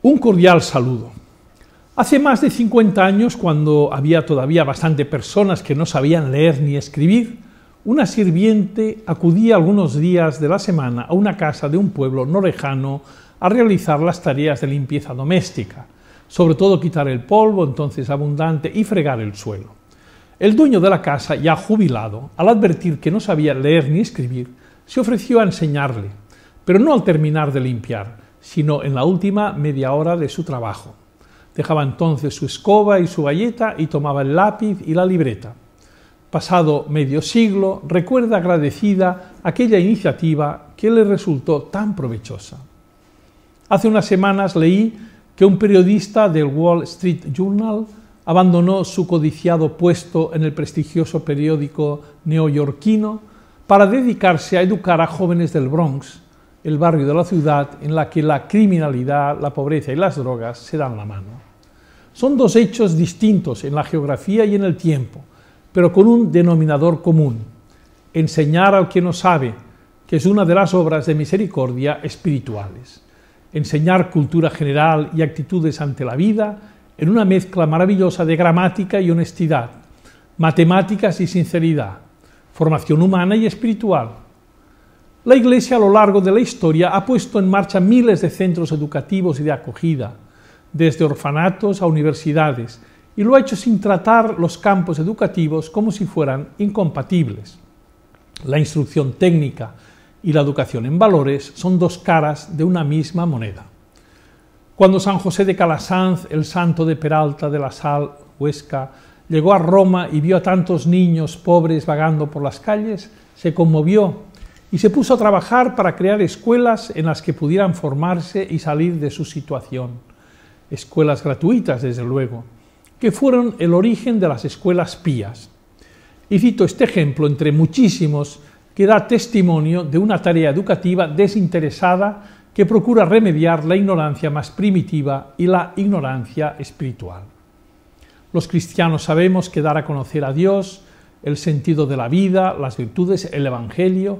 Un cordial saludo. Hace más de 50 años, cuando había todavía bastante personas que no sabían leer ni escribir, una sirviente acudía algunos días de la semana a una casa de un pueblo no a realizar las tareas de limpieza doméstica, sobre todo quitar el polvo, entonces abundante, y fregar el suelo. El dueño de la casa, ya jubilado, al advertir que no sabía leer ni escribir, se ofreció a enseñarle, pero no al terminar de limpiar, sino en la última media hora de su trabajo. Dejaba entonces su escoba y su galleta y tomaba el lápiz y la libreta. Pasado medio siglo, recuerda agradecida aquella iniciativa que le resultó tan provechosa. Hace unas semanas leí que un periodista del Wall Street Journal abandonó su codiciado puesto en el prestigioso periódico neoyorquino para dedicarse a educar a jóvenes del Bronx el barrio de la ciudad en la que la criminalidad, la pobreza y las drogas se dan la mano. Son dos hechos distintos en la geografía y en el tiempo, pero con un denominador común, enseñar al que no sabe, que es una de las obras de misericordia espirituales, enseñar cultura general y actitudes ante la vida en una mezcla maravillosa de gramática y honestidad, matemáticas y sinceridad, formación humana y espiritual, la Iglesia a lo largo de la historia ha puesto en marcha miles de centros educativos y de acogida, desde orfanatos a universidades, y lo ha hecho sin tratar los campos educativos como si fueran incompatibles. La instrucción técnica y la educación en valores son dos caras de una misma moneda. Cuando San José de Calasanz, el santo de Peralta de la Sal, Huesca, llegó a Roma y vio a tantos niños pobres vagando por las calles, se conmovió y se puso a trabajar para crear escuelas en las que pudieran formarse y salir de su situación. Escuelas gratuitas, desde luego, que fueron el origen de las escuelas pías. Y cito este ejemplo entre muchísimos que da testimonio de una tarea educativa desinteresada que procura remediar la ignorancia más primitiva y la ignorancia espiritual. Los cristianos sabemos que dar a conocer a Dios, el sentido de la vida, las virtudes, el Evangelio,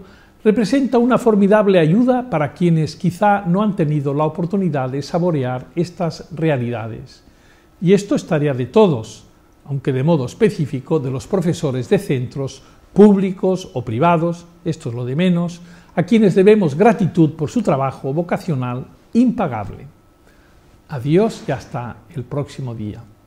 representa una formidable ayuda para quienes quizá no han tenido la oportunidad de saborear estas realidades. Y esto estaría de todos, aunque de modo específico de los profesores de centros públicos o privados, esto es lo de menos, a quienes debemos gratitud por su trabajo vocacional impagable. Adiós y hasta el próximo día.